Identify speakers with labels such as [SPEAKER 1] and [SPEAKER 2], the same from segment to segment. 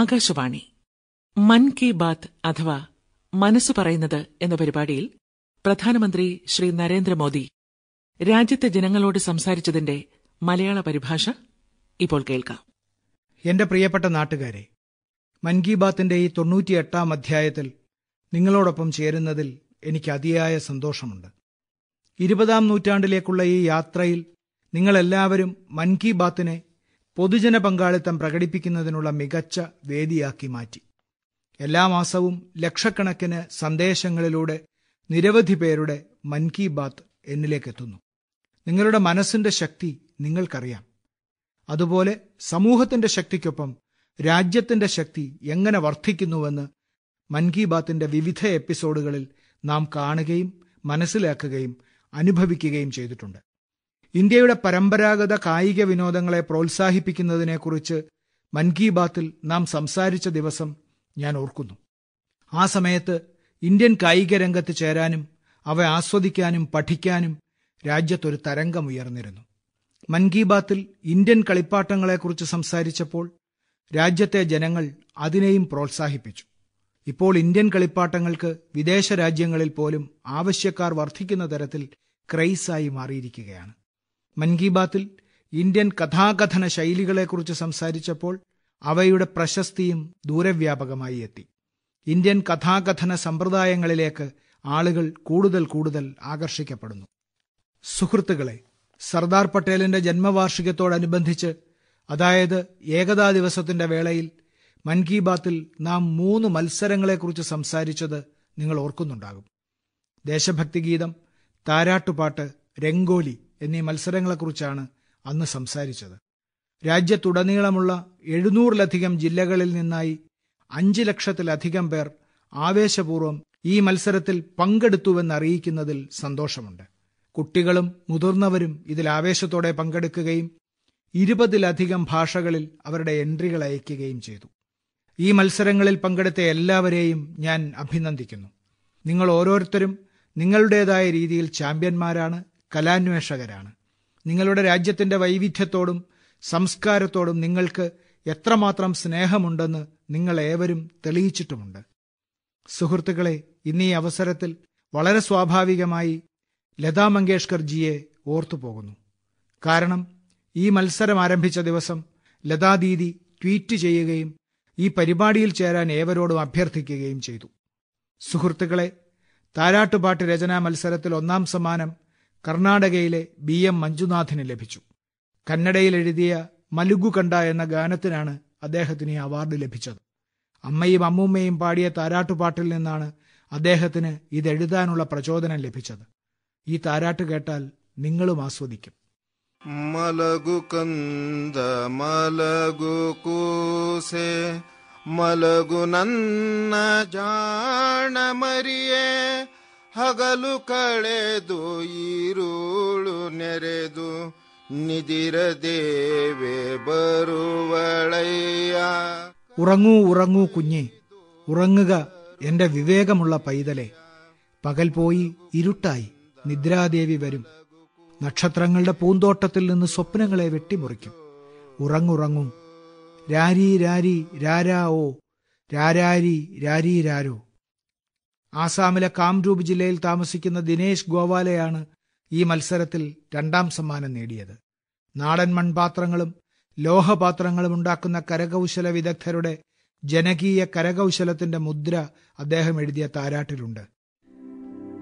[SPEAKER 1] ആകാശവാണി മൻ കി ബാത് അഥവാ മനസ്സ് പറയുന്നത് എന്ന
[SPEAKER 2] പരിപാടിയിൽ പ്രധാനമന്ത്രി ശ്രീ നരേന്ദ്രമോദി രാജ്യത്തെ ജനങ്ങളോട് സംസാരിച്ചതിന്റെ മലയാള പരിഭാഷ ഇപ്പോൾ കേൾക്കാം എന്റെ പ്രിയപ്പെട്ട നാട്ടുകാരെ മൻ കി ബാത്തിന്റെ ഈ തൊണ്ണൂറ്റിയെട്ടാം അധ്യായത്തിൽ നിങ്ങളോടൊപ്പം ചേരുന്നതിൽ എനിക്ക് അതിയായ സന്തോഷമുണ്ട് ഇരുപതാം നൂറ്റാണ്ടിലേക്കുള്ള ഈ യാത്രയിൽ നിങ്ങളെല്ലാവരും മൻ കി ബാത്തിനെ പൊതുജന പങ്കാളിത്തം പ്രകടിപ്പിക്കുന്നതിനുള്ള മികച്ച വേദിയാക്കി മാറ്റി എല്ലാ മാസവും ലക്ഷക്കണക്കിന് സന്ദേശങ്ങളിലൂടെ നിരവധി പേരുടെ മൻ കി ബാത്ത് എന്നിലേക്കെത്തുന്നു നിങ്ങളുടെ മനസ്സിന്റെ ശക്തി നിങ്ങൾക്കറിയാം അതുപോലെ സമൂഹത്തിന്റെ ശക്തിക്കൊപ്പം രാജ്യത്തിന്റെ ശക്തി എങ്ങനെ വർദ്ധിക്കുന്നുവെന്ന് മൻ കി ബാത്തിന്റെ വിവിധ എപ്പിസോഡുകളിൽ നാം കാണുകയും മനസ്സിലാക്കുകയും അനുഭവിക്കുകയും ചെയ്തിട്ടുണ്ട് ഇന്ത്യയുടെ പരമ്പരാഗത കായിക വിനോദങ്ങളെ പ്രോത്സാഹിപ്പിക്കുന്നതിനെക്കുറിച്ച് മൻ കി ബാത്തിൽ നാം സംസാരിച്ച ദിവസം ഞാൻ ഓർക്കുന്നു ആ സമയത്ത് ഇന്ത്യൻ കായിക രംഗത്ത് ചേരാനും അവ ആസ്വദിക്കാനും പഠിക്കാനും രാജ്യത്തൊരു ഉയർന്നിരുന്നു മൻ കി ബാത്തിൽ ഇന്ത്യൻ കളിപ്പാട്ടങ്ങളെക്കുറിച്ച് സംസാരിച്ചപ്പോൾ രാജ്യത്തെ ജനങ്ങൾ അതിനെയും പ്രോത്സാഹിപ്പിച്ചു ഇപ്പോൾ ഇന്ത്യൻ കളിപ്പാട്ടങ്ങൾക്ക് വിദേശ രാജ്യങ്ങളിൽ പോലും ആവശ്യക്കാർ വർദ്ധിക്കുന്ന തരത്തിൽ ക്രൈസായി മാറിയിരിക്കുകയാണ് മൻ കി ബാത്തിൽ ഇന്ത്യൻ കഥാകഥന ശൈലികളെക്കുറിച്ച് സംസാരിച്ചപ്പോൾ അവയുടെ പ്രശസ്തിയും ദൂരവ്യാപകമായി എത്തി ഇന്ത്യൻ കഥാകഥന സമ്പ്രദായങ്ങളിലേക്ക് ആളുകൾ കൂടുതൽ കൂടുതൽ ആകർഷിക്കപ്പെടുന്നു സുഹൃത്തുക്കളെ സർദാർ പട്ടേലിന്റെ ജന്മവാർഷികത്തോടനുബന്ധിച്ച് അതായത് ഏകതാ ദിവസത്തിന്റെ വേളയിൽ മൻ കി ബാത്തിൽ നാം മൂന്ന് മത്സരങ്ങളെക്കുറിച്ച് സംസാരിച്ചത് നിങ്ങൾ ഓർക്കുന്നുണ്ടാകും ഗീതം താരാട്ടുപാട്ട് രംഗോലി എന്നീ മത്സരങ്ങളെക്കുറിച്ചാണ് അന്ന് സംസാരിച്ചത് രാജ്യത്തുടനീളമുള്ള എഴുന്നൂറിലധികം ജില്ലകളിൽ നിന്നായി അഞ്ച് ലക്ഷത്തിലധികം പേർ ആവേശപൂർവ്വം ഈ മത്സരത്തിൽ പങ്കെടുത്തുവെന്നറിയിക്കുന്നതിൽ സന്തോഷമുണ്ട് കുട്ടികളും മുതിർന്നവരും ഇതിൽ ആവേശത്തോടെ പങ്കെടുക്കുകയും ഇരുപതിലധികം ഭാഷകളിൽ അവരുടെ എൻട്രികൾ അയക്കുകയും ചെയ്തു ഈ മത്സരങ്ങളിൽ പങ്കെടുത്ത എല്ലാവരെയും ഞാൻ അഭിനന്ദിക്കുന്നു നിങ്ങൾ ഓരോരുത്തരും നിങ്ങളുടേതായ രീതിയിൽ ചാമ്പ്യന്മാരാണ് കലാന്വേഷകരാണ് നിങ്ങളുടെ രാജ്യത്തിന്റെ വൈവിധ്യത്തോടും സംസ്കാരത്തോടും നിങ്ങൾക്ക് എത്രമാത്രം സ്നേഹമുണ്ടെന്ന് നിങ്ങൾ ഏവരും തെളിയിച്ചിട്ടുമുണ്ട് സുഹൃത്തുക്കളെ ഇന്ന് ഈ അവസരത്തിൽ വളരെ സ്വാഭാവികമായി ലതാ മങ്കേഷ്കർ ജിയെ ഓർത്തുപോകുന്നു കാരണം ഈ മത്സരം ആരംഭിച്ച ദിവസം ലതാ ദീദി ട്വീറ്റ് ചെയ്യുകയും ഈ പരിപാടിയിൽ ചേരാൻ ഏവരോടും അഭ്യർത്ഥിക്കുകയും ചെയ്തു സുഹൃത്തുക്കളെ താരാട്ടുപാട്ട് രചനാ മത്സരത്തിൽ ഒന്നാം സമ്മാനം കർണാടകയിലെ ബി എം മഞ്ജുനാഥിന് ലഭിച്ചു കന്നഡയിൽ എഴുതിയ കണ്ട എന്ന ഗാനത്തിനാണ് അദ്ദേഹത്തിന് ഈ അവാർഡ് ലഭിച്ചത് അമ്മയും അമ്മൂമ്മയും പാടിയ താരാട്ടുപാട്ടിൽ നിന്നാണ് അദ്ദേഹത്തിന് ഇതെഴുതാനുള്ള പ്രചോദനം ലഭിച്ചത് ഈ താരാട്ട് കേട്ടാൽ നിങ്ങളും ആസ്വദിക്കും
[SPEAKER 3] മലഗു കന്ദ മലഗു കൂസേ മലഗു നന്ന ജാണമരിയേ ಹಗಲು ಕಳೆದು ಈರುಳು ನೆರೆದು നിതിരദേവേ ബറുവളയ്യ
[SPEAKER 2] ഉറങ്ങൂ ഉറങ്ങൂ കുഞ്ഞി ഉറങ്ങുക എന്റെ വിവേകമുള്ള പൈതലെ പകൽ പോയി ഇരുട്ടായി നിദ്രാദേവി വരും നക്ഷത്രങ്ങളുടെ പൂന്തോട്ടത്തിൽ നിന്ന് സ്വപ്നങ്ങളെ വെട്ടിമുറിക്കും ഉറങ്ങുറങ്ങൂ രാരി രാരി രാരാ ഓ രാരാരി രാരി ആസാമിലെ കാംരൂപ് ജില്ലയിൽ താമസിക്കുന്ന ദിനേശ് ഗോവാലയാണ് ഈ മത്സരത്തിൽ രണ്ടാം സമ്മാനം നേടിയത് നാടൻ മൺപാത്രങ്ങളും ലോഹപാത്രങ്ങളും ഉണ്ടാക്കുന്ന കരകൗശല വിദഗ്ധരുടെ ജനകീയ കരകൗശലത്തിന്റെ മുദ്ര അദ്ദേഹം എഴുതിയ താരാട്ടിലുണ്ട്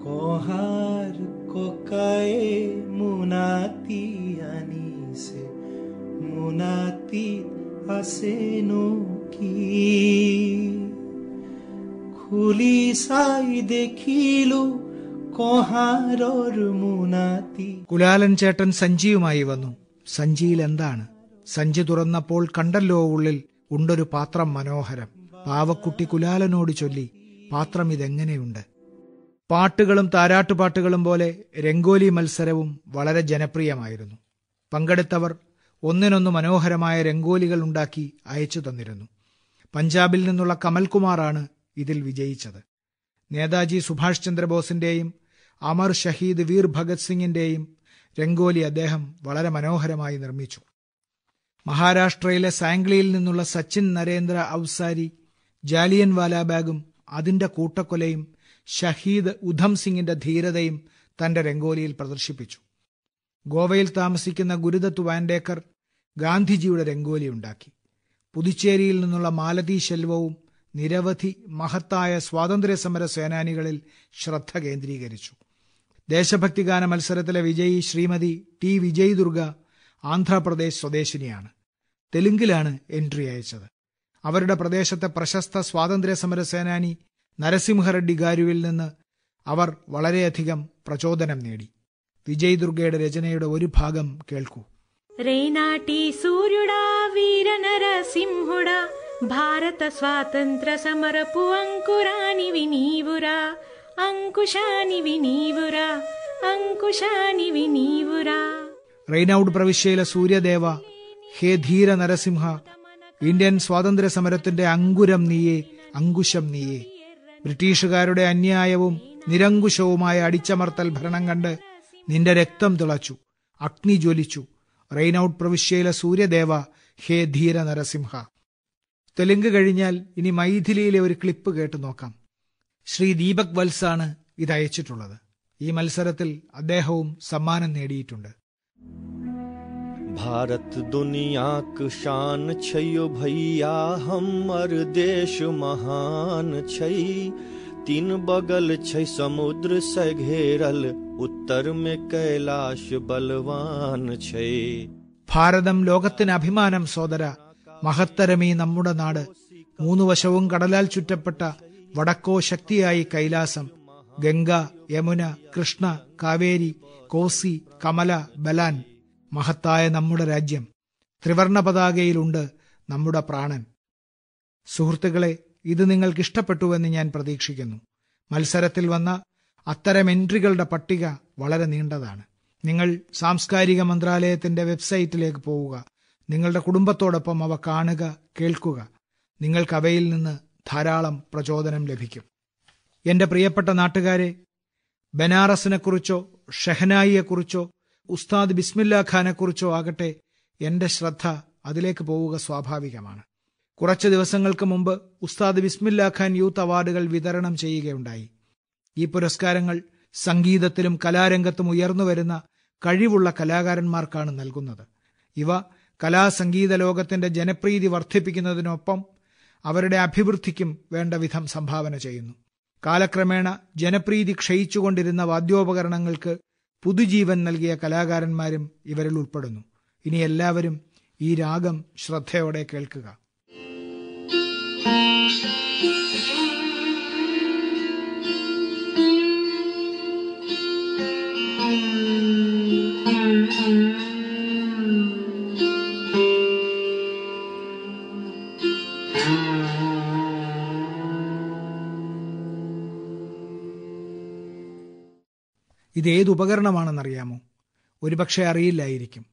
[SPEAKER 2] कोहार को काए উলিসাই দেখিলু കുലാലൻ ചേട്ടൻ സഞ്ചിയുമായി വന്നു സഞ്ചിയിൽ എന്താണ് സഞ്ചി തുറന്നപ്പോൾ കണ്ടല്ലോ ഉള്ളിൽ ഉണ്ടൊരു പാത്രം മനോഹരം പാവക്കുട്ടി കുലാലനോട് ചൊല്ലി പാത്രം ഇതെങ്ങനെയുണ്ട് പാട്ടുകളും താരാട്ടുപാട്ടുകളും പോലെ രംഗോലി മത്സരവും വളരെ ജനപ്രിയമായിരുന്നു പങ്കെടുത്തവർ ഒന്നിനൊന്ന് മനോഹരമായ രംഗോലികൾ ഉണ്ടാക്കി അയച്ചു തന്നിരുന്നു പഞ്ചാബിൽ നിന്നുള്ള കമൽകുമാറാണ് ഇതിൽ വിജയിച്ചത് നേതാജി സുഭാഷ് ചന്ദ്രബോസിന്റെയും അമർ ഷഹീദ് വീർ ഭഗത് സിംഗിന്റെയും രംഗോലി അദ്ദേഹം വളരെ മനോഹരമായി നിർമ്മിച്ചു മഹാരാഷ്ട്രയിലെ സാംഗ്ലിയിൽ നിന്നുള്ള സച്ചിൻ നരേന്ദ്ര ഔസാരി ജാലിയൻ വാലാബാഗും അതിന്റെ കൂട്ടക്കൊലയും ഷഹീദ് ഉധം സിംഗിന്റെ ധീരതയും തന്റെ രംഗോലിയിൽ പ്രദർശിപ്പിച്ചു ഗോവയിൽ താമസിക്കുന്ന ഗുരുദത്ത് വാൻഡേക്കർ ഗാന്ധിജിയുടെ രംഗോലി ഉണ്ടാക്കി പുതുച്ചേരിയിൽ നിന്നുള്ള മാലതി ശെൽവവും നിരവധി മഹത്തായ സമര സേനാനികളിൽ ശ്രദ്ധ കേന്ദ്രീകരിച്ചു ദേശഭക്തിഗാന മത്സരത്തിലെ വിജയി ശ്രീമതി ടി വിജയ് ദുർഗ ആന്ധ്രാപ്രദേശ് സ്വദേശിനിയാണ് തെലുങ്കിലാണ് എൻട്രി അയച്ചത് അവരുടെ പ്രദേശത്തെ പ്രശസ്ത സമര സേനാനി നരസിംഹറെഡ്ഡി ഗാരുവിൽ നിന്ന് അവർ വളരെയധികം പ്രചോദനം നേടി വിജയ് ദുർഗയുടെ രചനയുടെ ഒരു ഭാഗം കേൾക്കൂ
[SPEAKER 1] റേനാട്ടി സൂര്യടാ നരസിംഹുടാ భారత స్వాతంత్ర సమరపు అంకురానివి నీవురా అంకుశానివి నీవురా అంకుశానివి నీవురా
[SPEAKER 2] റെയ്നൌഡ് പ്രവിശ്യയിലെ സൂര്യദേവ ഹേ ധീര നരസിംഹ ഇന്ത്യൻ സ്വാതന്ത്ര്യ സമരത്തിന്റെ അങ്കുരം നീയെ അങ്കുശം നീയെ ബ്രിട്ടീഷുകാരുടെ അന്യായവും നിരങ്കുശവുമായ അടിച്ചമർത്തൽ ഭരണം കണ്ട് നിന്റെ രക്തം തിളച്ചു അഗ്നി ജ്വലിച്ചു റെയ്നൌട്ട് പ്രവിശ്യയിലെ സൂര്യദേവ ഹേ ധീര നരസിംഹ തെലുങ്ക് കഴിഞ്ഞാൽ ഇനി മൈഥിലിയിലെ ഒരു ക്ലിപ്പ് കേട്ടു നോക്കാം ശ്രീ ദീപക് വത്സാണ് ഇത് അയച്ചിട്ടുള്ളത് ഈ മത്സരത്തിൽ അദ്ദേഹവും സമ്മാനം നേടിയിട്ടുണ്ട്
[SPEAKER 3] ഭാരത് ദുനിയാക്ക് क शान छैयो भैया हमर देश महान छै तीन बगल छै समुद्र से घेरल उत्तर में कैलाश बलवान
[SPEAKER 2] ഭാരതം ലോകത്തിന് അഭിമാനം സോദരാ മഹത്തരമീ നമ്മുടെ നാട് മൂന്നു വശവും കടലാൽ ചുറ്റപ്പെട്ട വടക്കോ ശക്തിയായി കൈലാസം ഗംഗ യമുന കൃഷ്ണ കാവേരി കോസി കമല ബലാൻ മഹത്തായ നമ്മുടെ രാജ്യം ത്രിവർണ പതാകയിലുണ്ട് നമ്മുടെ പ്രാണൻ സുഹൃത്തുക്കളെ ഇത് നിങ്ങൾക്ക് ഇഷ്ടപ്പെട്ടുവെന്ന് ഞാൻ പ്രതീക്ഷിക്കുന്നു മത്സരത്തിൽ വന്ന അത്തരം എൻട്രികളുടെ പട്ടിക വളരെ നീണ്ടതാണ് നിങ്ങൾ സാംസ്കാരിക മന്ത്രാലയത്തിന്റെ വെബ്സൈറ്റിലേക്ക് പോവുക നിങ്ങളുടെ കുടുംബത്തോടൊപ്പം അവ കാണുക കേൾക്കുക നിങ്ങൾക്ക് അവയിൽ നിന്ന് ധാരാളം പ്രചോദനം ലഭിക്കും എന്റെ പ്രിയപ്പെട്ട നാട്ടുകാരെ ബനാറസിനെക്കുറിച്ചോ ഷെഹനായിയെക്കുറിച്ചോ ഉസ്താദ് ബിസ്മില്ലാ ഖാനെക്കുറിച്ചോ ആകട്ടെ എന്റെ ശ്രദ്ധ അതിലേക്ക് പോവുക സ്വാഭാവികമാണ് കുറച്ച് ദിവസങ്ങൾക്ക് മുമ്പ് ഉസ്താദ് ബിസ്മില്ലാ ഖാൻ യൂത്ത് അവാർഡുകൾ വിതരണം ചെയ്യുകയുണ്ടായി ഈ പുരസ്കാരങ്ങൾ സംഗീതത്തിലും കലാരംഗത്തും ഉയർന്നുവരുന്ന കഴിവുള്ള കലാകാരന്മാർക്കാണ് നൽകുന്നത് ഇവ കലാസംഗീത ലോകത്തിന്റെ ജനപ്രീതി വർദ്ധിപ്പിക്കുന്നതിനൊപ്പം അവരുടെ അഭിവൃദ്ധിക്കും വേണ്ട വിധം സംഭാവന ചെയ്യുന്നു കാലക്രമേണ ജനപ്രീതി ക്ഷയിച്ചുകൊണ്ടിരുന്ന വാദ്യോപകരണങ്ങൾക്ക് പുതുജീവൻ നൽകിയ കലാകാരന്മാരും ഇവരിൽ ഉൾപ്പെടുന്നു ഇനി എല്ലാവരും ഈ രാഗം ശ്രദ്ധയോടെ കേൾക്കുക ഏത് ഉപകരണമാണെന്നറിയാമോ ഒരുപക്ഷെ അറിയില്ലായിരിക്കും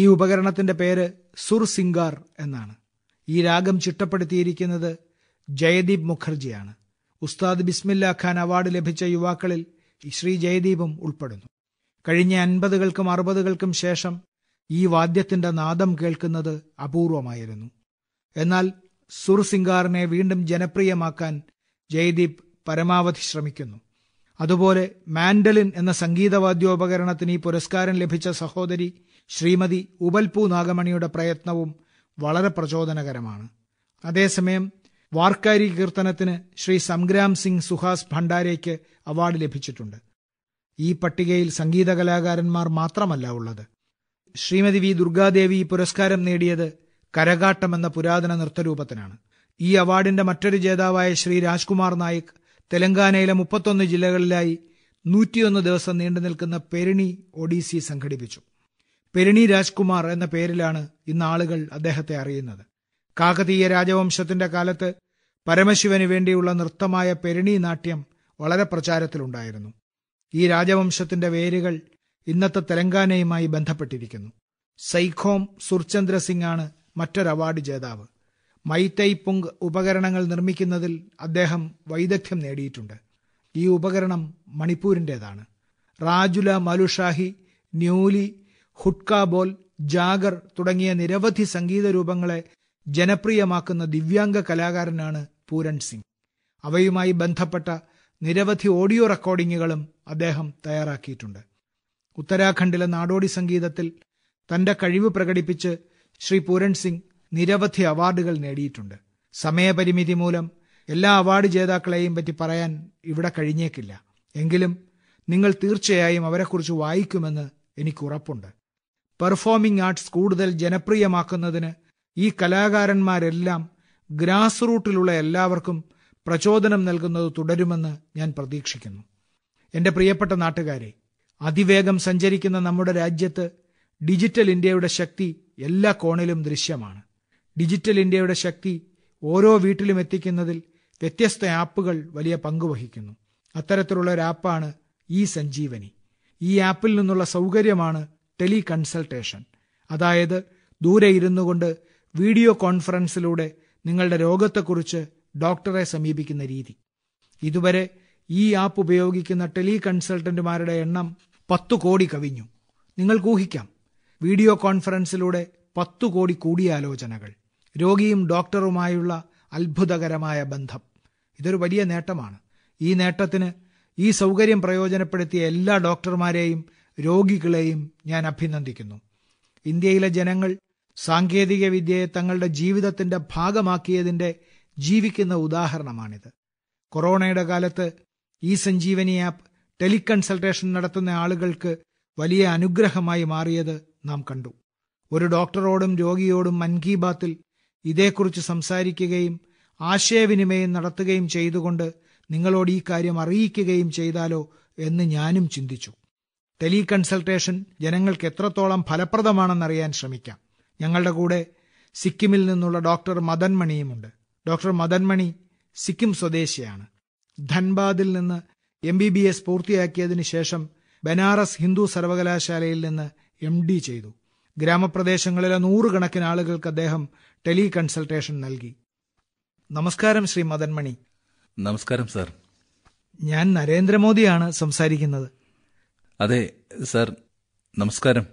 [SPEAKER 2] ഈ ഉപകരണത്തിന്റെ പേര് സുർസിംഗാർ എന്നാണ് ഈ രാഗം ചിട്ടപ്പെടുത്തിയിരിക്കുന്നത് ജയദീപ് മുഖർജിയാണ് ഉസ്താദ് ബിസ്മില്ലാ ഖാൻ അവാർഡ് ലഭിച്ച യുവാക്കളിൽ ശ്രീ ജയദീപും ഉൾപ്പെടുന്നു കഴിഞ്ഞ അൻപതുകൾക്കും അറുപതുകൾക്കും ശേഷം ഈ വാദ്യത്തിന്റെ നാദം കേൾക്കുന്നത് അപൂർവമായിരുന്നു എന്നാൽ സുർസിംഗാറിനെ വീണ്ടും ജനപ്രിയമാക്കാൻ ജയദീപ് പരമാവധി ശ്രമിക്കുന്നു അതുപോലെ മാൻഡലിൻ എന്ന സംഗീതവാദ്യോപകരണത്തിന് ഈ പുരസ്കാരം ലഭിച്ച സഹോദരി ശ്രീമതി ഉബൽപു നാഗമണിയുടെ പ്രയത്നവും വളരെ പ്രചോദനകരമാണ് അതേസമയം വാർക്കാരി കീർത്തനത്തിന് ശ്രീ സംഗ്രാം സിംഗ് സുഹാസ് ഭണ്ഡാരയ്ക്ക് അവാർഡ് ലഭിച്ചിട്ടുണ്ട് ഈ പട്ടികയിൽ സംഗീത കലാകാരന്മാർ മാത്രമല്ല ഉള്ളത് ശ്രീമതി വി ദുർഗാദേവി ഈ പുരസ്കാരം നേടിയത് കരകാട്ടം എന്ന പുരാതന നൃത്തരൂപത്തിനാണ് ഈ അവാർഡിന്റെ മറ്റൊരു ജേതാവായ ശ്രീ രാജ്കുമാർ നായിക് തെലങ്കാനയിലെ മുപ്പത്തൊന്ന് ജില്ലകളിലായി നൂറ്റിയൊന്ന് ദിവസം നീണ്ടുനിൽക്കുന്ന പെരിണി ഒഡീസി സംഘടിപ്പിച്ചു പെരിണി രാജ്കുമാർ എന്ന പേരിലാണ് ഇന്ന് ആളുകൾ അദ്ദേഹത്തെ അറിയുന്നത് കാകതീയ രാജവംശത്തിന്റെ കാലത്ത് പരമശിവന് വേണ്ടിയുള്ള നൃത്തമായ പെരിണി നാട്യം വളരെ പ്രചാരത്തിലുണ്ടായിരുന്നു ഈ രാജവംശത്തിന്റെ വേരുകൾ ഇന്നത്തെ തെലങ്കാനയുമായി ബന്ധപ്പെട്ടിരിക്കുന്നു സൈഖോം സുർചന്ദ്ര സിംഗ് ആണ് മറ്റൊരു അവാർഡ് ജേതാവ് മൈതൈപുങ് ഉപകരണങ്ങൾ നിർമ്മിക്കുന്നതിൽ അദ്ദേഹം വൈദഗ്ധ്യം നേടിയിട്ടുണ്ട് ഈ ഉപകരണം മണിപ്പൂരിന്റേതാണ് റാജുല മലുഷാഹി ന്യൂലി ഹുട്കാബോൽ ജാഗർ തുടങ്ങിയ നിരവധി സംഗീത രൂപങ്ങളെ ജനപ്രിയമാക്കുന്ന ദിവ്യാംഗ കലാകാരനാണ് പൂരൺ സിംഗ് അവയുമായി ബന്ധപ്പെട്ട നിരവധി ഓഡിയോ റെക്കോർഡിങ്ങുകളും അദ്ദേഹം തയ്യാറാക്കിയിട്ടുണ്ട് ഉത്തരാഖണ്ഡിലെ നാടോടി സംഗീതത്തിൽ തന്റെ കഴിവ് പ്രകടിപ്പിച്ച് ശ്രീ പൂരൺ സിംഗ് നിരവധി അവാർഡുകൾ നേടിയിട്ടുണ്ട് സമയപരിമിതി മൂലം എല്ലാ അവാർഡ് ജേതാക്കളെയും പറ്റി പറയാൻ ഇവിടെ കഴിഞ്ഞേക്കില്ല എങ്കിലും നിങ്ങൾ തീർച്ചയായും അവരെക്കുറിച്ച് വായിക്കുമെന്ന് എനിക്ക് ഉറപ്പുണ്ട് പെർഫോമിംഗ് ആർട്സ് കൂടുതൽ ജനപ്രിയമാക്കുന്നതിന് ഈ കലാകാരന്മാരെല്ലാം ഗ്രാസ് റൂട്ടിലുള്ള എല്ലാവർക്കും പ്രചോദനം നൽകുന്നത് തുടരുമെന്ന് ഞാൻ പ്രതീക്ഷിക്കുന്നു എന്റെ പ്രിയപ്പെട്ട നാട്ടുകാരെ അതിവേഗം സഞ്ചരിക്കുന്ന നമ്മുടെ രാജ്യത്ത് ഡിജിറ്റൽ ഇന്ത്യയുടെ ശക്തി എല്ലാ കോണിലും ദൃശ്യമാണ് ഡിജിറ്റൽ ഇന്ത്യയുടെ ശക്തി ഓരോ വീട്ടിലും എത്തിക്കുന്നതിൽ വ്യത്യസ്ത ആപ്പുകൾ വലിയ പങ്കുവഹിക്കുന്നു അത്തരത്തിലുള്ള ഒരു ആപ്പാണ് ഇ സഞ്ജീവനി ഈ ആപ്പിൽ നിന്നുള്ള സൗകര്യമാണ് ടെലി കൺസൾട്ടേഷൻ അതായത് ദൂരെ ഇരുന്നു കൊണ്ട് വീഡിയോ കോൺഫറൻസിലൂടെ നിങ്ങളുടെ രോഗത്തെക്കുറിച്ച് ഡോക്ടറെ സമീപിക്കുന്ന രീതി ഇതുവരെ ഈ ആപ്പ് ഉപയോഗിക്കുന്ന ടെലി കൺസൾട്ടന്റുമാരുടെ എണ്ണം പത്ത് കോടി കവിഞ്ഞു നിങ്ങൾക്ക് ഊഹിക്കാം വീഡിയോ കോൺഫറൻസിലൂടെ പത്തു കോടി കൂടിയാലോചനകൾ രോഗിയും ഡോക്ടറുമായുള്ള അത്ഭുതകരമായ ബന്ധം ഇതൊരു വലിയ നേട്ടമാണ് ഈ നേട്ടത്തിന് ഈ സൗകര്യം പ്രയോജനപ്പെടുത്തിയ എല്ലാ ഡോക്ടർമാരെയും രോഗികളെയും ഞാൻ അഭിനന്ദിക്കുന്നു ഇന്ത്യയിലെ ജനങ്ങൾ സാങ്കേതികവിദ്യയെ തങ്ങളുടെ ജീവിതത്തിന്റെ ഭാഗമാക്കിയതിന്റെ ജീവിക്കുന്ന ഉദാഹരണമാണിത് കൊറോണയുടെ കാലത്ത് ഈ സഞ്ജീവനി ആപ്പ് ടെലികൺസൾട്ടേഷൻ നടത്തുന്ന ആളുകൾക്ക് വലിയ അനുഗ്രഹമായി മാറിയത് നാം കണ്ടു ഒരു ഡോക്ടറോടും രോഗിയോടും മൻ കി ബാത്തിൽ ഇതേക്കുറിച്ച് സംസാരിക്കുകയും ആശയവിനിമയം നടത്തുകയും ചെയ്തുകൊണ്ട് നിങ്ങളോട് ഈ കാര്യം അറിയിക്കുകയും ചെയ്താലോ എന്ന് ഞാനും ചിന്തിച്ചു ടെലി കൺസൾട്ടേഷൻ ജനങ്ങൾക്ക് എത്രത്തോളം ഫലപ്രദമാണെന്നറിയാൻ ശ്രമിക്കാം ഞങ്ങളുടെ കൂടെ സിക്കിമിൽ നിന്നുള്ള ഡോക്ടർ മദൻമണിയുമുണ്ട് ഡോക്ടർ മദൻമണി സിക്കിം സ്വദേശിയാണ് ധൻബാദിൽ നിന്ന് എം ബി ബി എസ് പൂർത്തിയാക്കിയതിനു ശേഷം ബനാറസ് ഹിന്ദു സർവകലാശാലയിൽ നിന്ന് എം ഡി ചെയ്തു ഗ്രാമപ്രദേശങ്ങളിലെ നൂറുകണക്കിന് ആളുകൾക്ക് അദ്ദേഹം ടെലി കൺസൾട്ടേഷൻ നൽകി നമസ്കാരം ശ്രീ മദൻമണി
[SPEAKER 3] നമസ്കാരം സാർ
[SPEAKER 2] ഞാൻ നരേന്ദ്രമോദിയാണ് സംസാരിക്കുന്നത്
[SPEAKER 3] അതെ സാർ നമസ്കാരം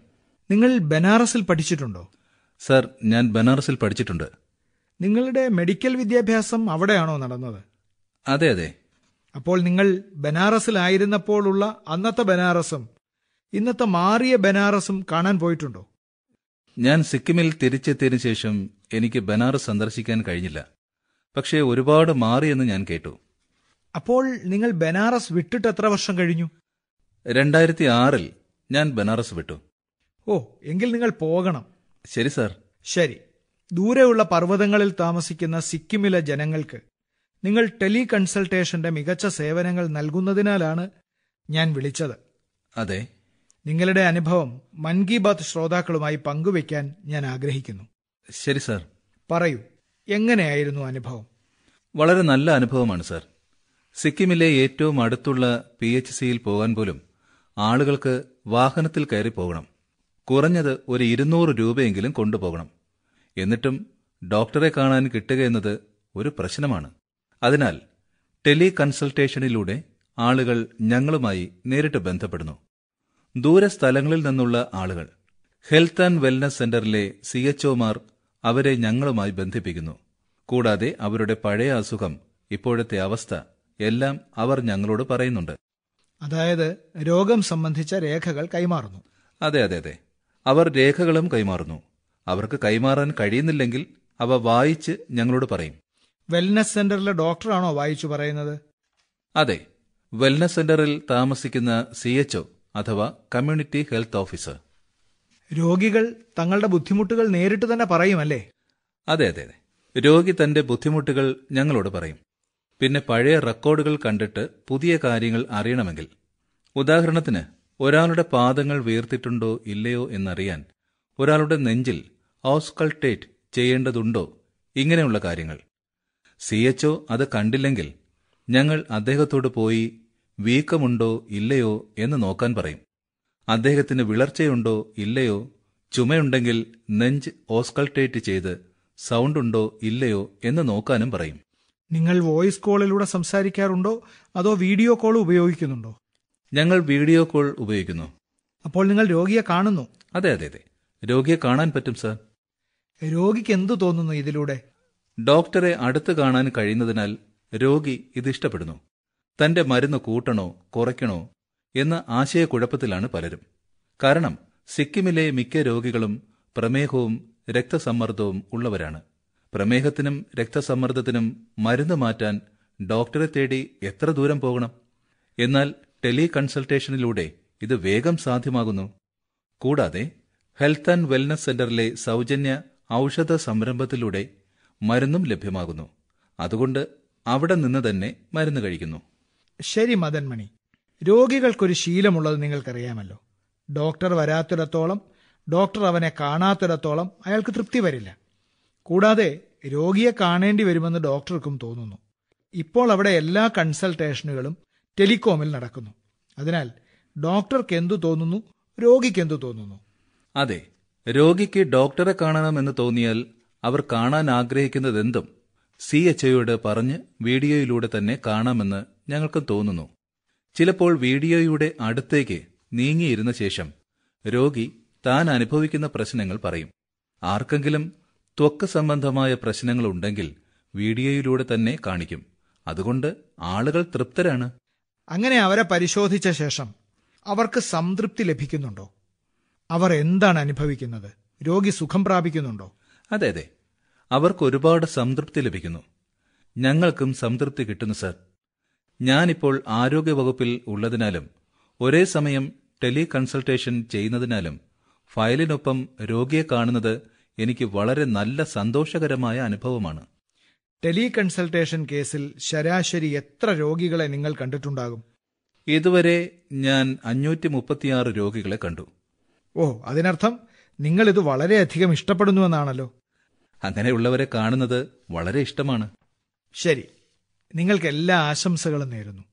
[SPEAKER 2] നിങ്ങൾ ബനാറസിൽ പഠിച്ചിട്ടുണ്ടോ
[SPEAKER 3] സാർ ഞാൻ ബനാറസിൽ പഠിച്ചിട്ടുണ്ട്
[SPEAKER 2] നിങ്ങളുടെ മെഡിക്കൽ വിദ്യാഭ്യാസം അവിടെയാണോ നടന്നത് അതെ അതെ അപ്പോൾ നിങ്ങൾ ബനാറസിലായിരുന്നപ്പോഴുള്ള അന്നത്തെ ബനാറസും ഇന്നത്തെ മാറിയ ബനാറസും കാണാൻ പോയിട്ടുണ്ടോ
[SPEAKER 3] ഞാൻ സിക്കിമിൽ തിരിച്ചെത്തിയതിനു ശേഷം എനിക്ക് ബനാറസ് സന്ദർശിക്കാൻ കഴിഞ്ഞില്ല പക്ഷേ ഒരുപാട് മാറിയെന്ന് ഞാൻ കേട്ടു
[SPEAKER 2] അപ്പോൾ നിങ്ങൾ ബനാറസ് വിട്ടിട്ട് എത്ര വർഷം കഴിഞ്ഞു
[SPEAKER 3] രണ്ടായിരത്തി ആറിൽ ഞാൻ ബനാറസ് വിട്ടു
[SPEAKER 2] ഓ എങ്കിൽ നിങ്ങൾ പോകണം ശരി സർ ശരി ദൂരെയുള്ള പർവ്വതങ്ങളിൽ താമസിക്കുന്ന സിക്കിമിലെ ജനങ്ങൾക്ക് നിങ്ങൾ ടെലി കൺസൾട്ടേഷന്റെ മികച്ച സേവനങ്ങൾ നൽകുന്നതിനാലാണ് ഞാൻ വിളിച്ചത് അതെ നിങ്ങളുടെ അനുഭവം മൻ കി ബാത്ത് ശ്രോതാക്കളുമായി പങ്കുവയ്ക്കാൻ ഞാൻ ആഗ്രഹിക്കുന്നു ശരി സാർ പറയൂ എങ്ങനെയായിരുന്നു അനുഭവം
[SPEAKER 3] വളരെ നല്ല അനുഭവമാണ് സാർ സിക്കിമിലെ ഏറ്റവും അടുത്തുള്ള പി എച്ച് സിയിൽ പോകാൻ പോലും ആളുകൾക്ക് വാഹനത്തിൽ കയറി പോകണം കുറഞ്ഞത് ഒരു ഇരുന്നൂറ് രൂപയെങ്കിലും കൊണ്ടുപോകണം എന്നിട്ടും ഡോക്ടറെ കാണാൻ കിട്ടുക എന്നത് ഒരു പ്രശ്നമാണ് അതിനാൽ ടെലി കൺസൾട്ടേഷനിലൂടെ ആളുകൾ ഞങ്ങളുമായി നേരിട്ട് ബന്ധപ്പെടുന്നു ദൂരസ്ഥലങ്ങളിൽ നിന്നുള്ള ആളുകൾ ഹെൽത്ത് ആൻഡ് വെൽനസ് സെന്ററിലെ സി ഒമാർ അവരെ ഞങ്ങളുമായി ബന്ധിപ്പിക്കുന്നു കൂടാതെ അവരുടെ പഴയ അസുഖം ഇപ്പോഴത്തെ അവസ്ഥ എല്ലാം അവർ ഞങ്ങളോട് പറയുന്നുണ്ട്
[SPEAKER 2] അതായത് രോഗം സംബന്ധിച്ച രേഖകൾ കൈമാറുന്നു
[SPEAKER 3] അതെ അതെ അതെ അവർ രേഖകളും കൈമാറുന്നു അവർക്ക് കൈമാറാൻ കഴിയുന്നില്ലെങ്കിൽ അവ വായിച്ച് ഞങ്ങളോട് പറയും
[SPEAKER 2] വെൽനസ് സെന്ററിലെ ഡോക്ടറാണോ വായിച്ചു പറയുന്നത്
[SPEAKER 3] അതെ വെൽനസ് സെന്ററിൽ താമസിക്കുന്ന സി എച്ച്ഒ അഥവാ കമ്മ്യൂണിറ്റി ഹെൽത്ത് ഓഫീസർ
[SPEAKER 2] രോഗികൾ തങ്ങളുടെ ബുദ്ധിമുട്ടുകൾ നേരിട്ട് തന്നെ പറയുമല്ലേ
[SPEAKER 3] അതെ അതെ അതെ രോഗി തന്റെ ബുദ്ധിമുട്ടുകൾ ഞങ്ങളോട് പറയും പിന്നെ പഴയ റെക്കോർഡുകൾ കണ്ടിട്ട് പുതിയ കാര്യങ്ങൾ അറിയണമെങ്കിൽ ഉദാഹരണത്തിന് ഒരാളുടെ പാദങ്ങൾ വീർത്തിട്ടുണ്ടോ ഇല്ലയോ എന്നറിയാൻ ഒരാളുടെ നെഞ്ചിൽ ഓസ്കൾട്ടേറ്റ് ചെയ്യേണ്ടതുണ്ടോ ഇങ്ങനെയുള്ള കാര്യങ്ങൾ സി എച്ച് അത് കണ്ടില്ലെങ്കിൽ ഞങ്ങൾ അദ്ദേഹത്തോട് പോയി വീക്കമുണ്ടോ ഇല്ലയോ എന്ന് നോക്കാൻ പറയും അദ്ദേഹത്തിന് വിളർച്ചയുണ്ടോ ഇല്ലയോ ചുമയുണ്ടെങ്കിൽ നെഞ്ച് ഓസ്കൾട്ടേറ്റ് ചെയ്ത് സൗണ്ട് ഉണ്ടോ ഇല്ലയോ എന്ന് നോക്കാനും പറയും
[SPEAKER 2] നിങ്ങൾ വോയിസ് കോളിലൂടെ സംസാരിക്കാറുണ്ടോ അതോ വീഡിയോ കോൾ ഉപയോഗിക്കുന്നുണ്ടോ
[SPEAKER 3] ഞങ്ങൾ വീഡിയോ കോൾ ഉപയോഗിക്കുന്നു
[SPEAKER 2] അപ്പോൾ നിങ്ങൾ രോഗിയെ കാണുന്നു
[SPEAKER 3] അതെ അതെ അതെ രോഗിയെ കാണാൻ പറ്റും സാർ
[SPEAKER 2] രോഗിക്ക് എന്തു തോന്നുന്നു ഇതിലൂടെ
[SPEAKER 3] ഡോക്ടറെ അടുത്ത് കാണാൻ കഴിയുന്നതിനാൽ രോഗി ഇത് ഇഷ്ടപ്പെടുന്നു തന്റെ മരുന്ന് കൂട്ടണോ കുറയ്ക്കണോ എന്ന ആശയക്കുഴപ്പത്തിലാണ് പലരും കാരണം സിക്കിമിലെ മിക്ക രോഗികളും പ്രമേഹവും രക്തസമ്മർദ്ദവും ഉള്ളവരാണ് പ്രമേഹത്തിനും രക്തസമ്മർദ്ദത്തിനും മരുന്ന് മാറ്റാൻ ഡോക്ടറെ തേടി എത്ര ദൂരം പോകണം എന്നാൽ ടെലി കൺസൾട്ടേഷനിലൂടെ ഇത് വേഗം സാധ്യമാകുന്നു കൂടാതെ ഹെൽത്ത് ആൻഡ് വെൽനസ് സെന്ററിലെ സൗജന്യ ഔഷധ സംരംഭത്തിലൂടെ മരുന്നും ലഭ്യമാകുന്നു അതുകൊണ്ട് അവിടെ നിന്ന് തന്നെ മരുന്ന് കഴിക്കുന്നു
[SPEAKER 2] ശരി മദൻമണി രോഗികൾക്കൊരു ശീലമുള്ളത് നിങ്ങൾക്കറിയാമല്ലോ ഡോക്ടർ വരാത്തിടത്തോളം ഡോക്ടർ അവനെ കാണാത്തിടത്തോളം അയാൾക്ക് തൃപ്തി വരില്ല കൂടാതെ രോഗിയെ കാണേണ്ടി വരുമെന്ന് ഡോക്ടർക്കും തോന്നുന്നു ഇപ്പോൾ അവിടെ എല്ലാ കൺസൾട്ടേഷനുകളും ടെലികോമിൽ നടക്കുന്നു അതിനാൽ ഡോക്ടർക്ക് എന്തു തോന്നുന്നു രോഗിക്ക് എന്തു തോന്നുന്നു
[SPEAKER 3] അതെ രോഗിക്ക് ഡോക്ടറെ കാണണമെന്ന് തോന്നിയാൽ അവർ കാണാൻ ആഗ്രഹിക്കുന്നതെന്തും സി എച്ച് ഐയോട് പറഞ്ഞ് വീഡിയോയിലൂടെ തന്നെ കാണാമെന്ന് ഞങ്ങൾക്കും തോന്നുന്നു ചിലപ്പോൾ വീഡിയോയുടെ അടുത്തേക്ക് നീങ്ങിയിരുന്ന ശേഷം രോഗി താൻ അനുഭവിക്കുന്ന പ്രശ്നങ്ങൾ പറയും ആർക്കെങ്കിലും ത്വക്ക് സംബന്ധമായ പ്രശ്നങ്ങൾ ഉണ്ടെങ്കിൽ വീഡിയോയിലൂടെ
[SPEAKER 2] തന്നെ കാണിക്കും അതുകൊണ്ട് ആളുകൾ തൃപ്തരാണ് അങ്ങനെ അവരെ പരിശോധിച്ച ശേഷം അവർക്ക് സംതൃപ്തി ലഭിക്കുന്നുണ്ടോ അവർ എന്താണ് അനുഭവിക്കുന്നത് രോഗി സുഖം പ്രാപിക്കുന്നുണ്ടോ
[SPEAKER 3] അതെ അതെ അവർക്ക് ഒരുപാട് സംതൃപ്തി ലഭിക്കുന്നു ഞങ്ങൾക്കും സംതൃപ്തി കിട്ടുന്നു സർ ഞാനിപ്പോൾ ആരോഗ്യവകുപ്പിൽ ഉള്ളതിനാലും ഒരേ സമയം ടെലി കൺസൾട്ടേഷൻ ചെയ്യുന്നതിനാലും ഫയലിനൊപ്പം രോഗിയെ കാണുന്നത് എനിക്ക് വളരെ നല്ല സന്തോഷകരമായ അനുഭവമാണ്
[SPEAKER 2] ടെലി കൺസൾട്ടേഷൻ കേസിൽ ശരാശരി എത്ര രോഗികളെ നിങ്ങൾ കണ്ടിട്ടുണ്ടാകും
[SPEAKER 3] ഇതുവരെ ഞാൻ അഞ്ഞൂറ്റി മുപ്പത്തിയാറ് രോഗികളെ കണ്ടു
[SPEAKER 2] ഓ അതിനർത്ഥം നിങ്ങൾ ഇത് വളരെയധികം ഇഷ്ടപ്പെടുന്നുവെന്നാണല്ലോ
[SPEAKER 3] അങ്ങനെയുള്ളവരെ കാണുന്നത് വളരെ ഇഷ്ടമാണ്
[SPEAKER 2] ശരി നിങ്ങൾക്ക് എല്ലാ ആശംസകളും നേരുന്നു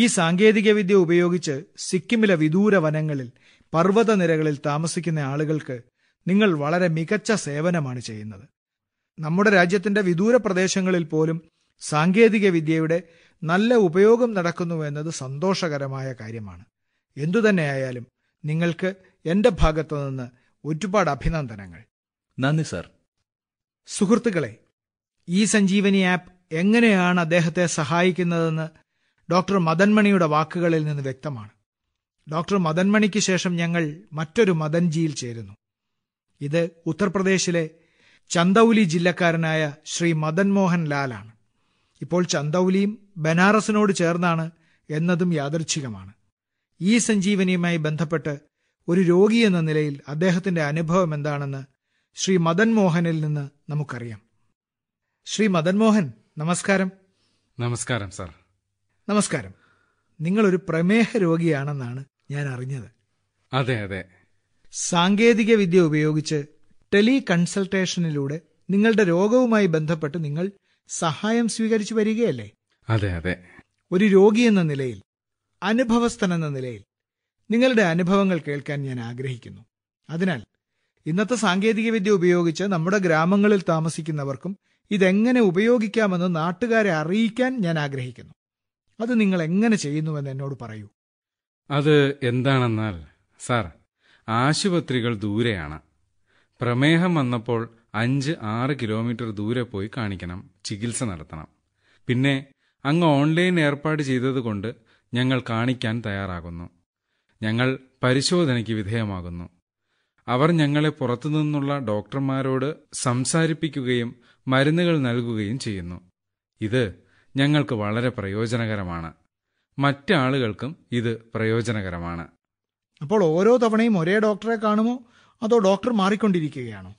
[SPEAKER 2] ഈ സാങ്കേതികവിദ്യ ഉപയോഗിച്ച് സിക്കിമിലെ വിദൂര വനങ്ങളിൽ പർവ്വതനിരകളിൽ താമസിക്കുന്ന ആളുകൾക്ക് നിങ്ങൾ വളരെ മികച്ച സേവനമാണ് ചെയ്യുന്നത് നമ്മുടെ രാജ്യത്തിന്റെ വിദൂര പ്രദേശങ്ങളിൽ പോലും സാങ്കേതികവിദ്യയുടെ നല്ല ഉപയോഗം നടക്കുന്നു എന്നത് സന്തോഷകരമായ കാര്യമാണ് എന്തുതന്നെയായാലും നിങ്ങൾക്ക് എന്റെ ഭാഗത്തു നിന്ന് ഒരുപാട് അഭിനന്ദനങ്ങൾ നന്ദി സർ സുഹൃത്തുക്കളെ ഈ സഞ്ജീവനി ആപ്പ് എങ്ങനെയാണ് അദ്ദേഹത്തെ സഹായിക്കുന്നതെന്ന് ഡോക്ടർ മദൻമണിയുടെ വാക്കുകളിൽ നിന്ന് വ്യക്തമാണ് ഡോക്ടർ മദൻമണിക്ക് ശേഷം ഞങ്ങൾ മറ്റൊരു മദൻജിയിൽ ചേരുന്നു ഇത് ഉത്തർപ്രദേശിലെ ചന്ദൌലി ജില്ലക്കാരനായ ശ്രീ മദൻ മോഹൻ ലാലാണ് ഇപ്പോൾ ചന്ദൌലിയും ബനാറസിനോട് ചേർന്നാണ് എന്നതും യാദർച്ഛികമാണ് ഈ സഞ്ജീവനിയുമായി ബന്ധപ്പെട്ട് ഒരു രോഗി എന്ന നിലയിൽ അദ്ദേഹത്തിന്റെ അനുഭവം എന്താണെന്ന് ശ്രീ മദൻ മോഹനിൽ നിന്ന് നമുക്കറിയാം ശ്രീ മദൻ മോഹൻ നമസ്കാരം
[SPEAKER 1] നമസ്കാരം സാർ
[SPEAKER 2] നമസ്കാരം ഒരു പ്രമേഹ രോഗിയാണെന്നാണ് ഞാൻ അറിഞ്ഞത് അതെ അതെ സാങ്കേതിക വിദ്യ ഉപയോഗിച്ച് ടെലി കൺസൾട്ടേഷനിലൂടെ നിങ്ങളുടെ രോഗവുമായി ബന്ധപ്പെട്ട് നിങ്ങൾ സഹായം സ്വീകരിച്ചു വരികയല്ലേ അതെ അതെ ഒരു രോഗി എന്ന നിലയിൽ അനുഭവസ്ഥൻ എന്ന നിലയിൽ നിങ്ങളുടെ അനുഭവങ്ങൾ കേൾക്കാൻ ഞാൻ ആഗ്രഹിക്കുന്നു അതിനാൽ ഇന്നത്തെ സാങ്കേതികവിദ്യ ഉപയോഗിച്ച് നമ്മുടെ ഗ്രാമങ്ങളിൽ താമസിക്കുന്നവർക്കും ഇതെങ്ങനെ ഉപയോഗിക്കാമെന്ന് നാട്ടുകാരെ അറിയിക്കാൻ ഞാൻ ആഗ്രഹിക്കുന്നു അത് നിങ്ങൾ എങ്ങനെ ചെയ്യുന്നുവെന്ന് എന്നോട് പറയൂ
[SPEAKER 1] അത് എന്താണെന്നാൽ സാർ ആശുപത്രികൾ ദൂരെയാണ് പ്രമേഹം വന്നപ്പോൾ അഞ്ച് ആറ് കിലോമീറ്റർ ദൂരെ പോയി കാണിക്കണം ചികിത്സ നടത്തണം പിന്നെ അങ്ങ് ഓൺലൈൻ ഏർപ്പാട് ചെയ്തതുകൊണ്ട് ഞങ്ങൾ കാണിക്കാൻ തയ്യാറാകുന്നു ഞങ്ങൾ പരിശോധനയ്ക്ക് വിധേയമാകുന്നു അവർ ഞങ്ങളെ പുറത്തുനിന്നുള്ള ഡോക്ടർമാരോട് സംസാരിപ്പിക്കുകയും മരുന്നുകൾ നൽകുകയും ചെയ്യുന്നു ഇത് ഞങ്ങൾക്ക് വളരെ പ്രയോജനകരമാണ് മറ്റാളുകൾക്കും ഇത് പ്രയോജനകരമാണ്
[SPEAKER 2] അപ്പോൾ ഓരോ തവണയും ഒരേ ഡോക്ടറെ കാണുമോ അതോ ഡോക്ടർ മാറിക്കൊണ്ടിരിക്കുകയാണോ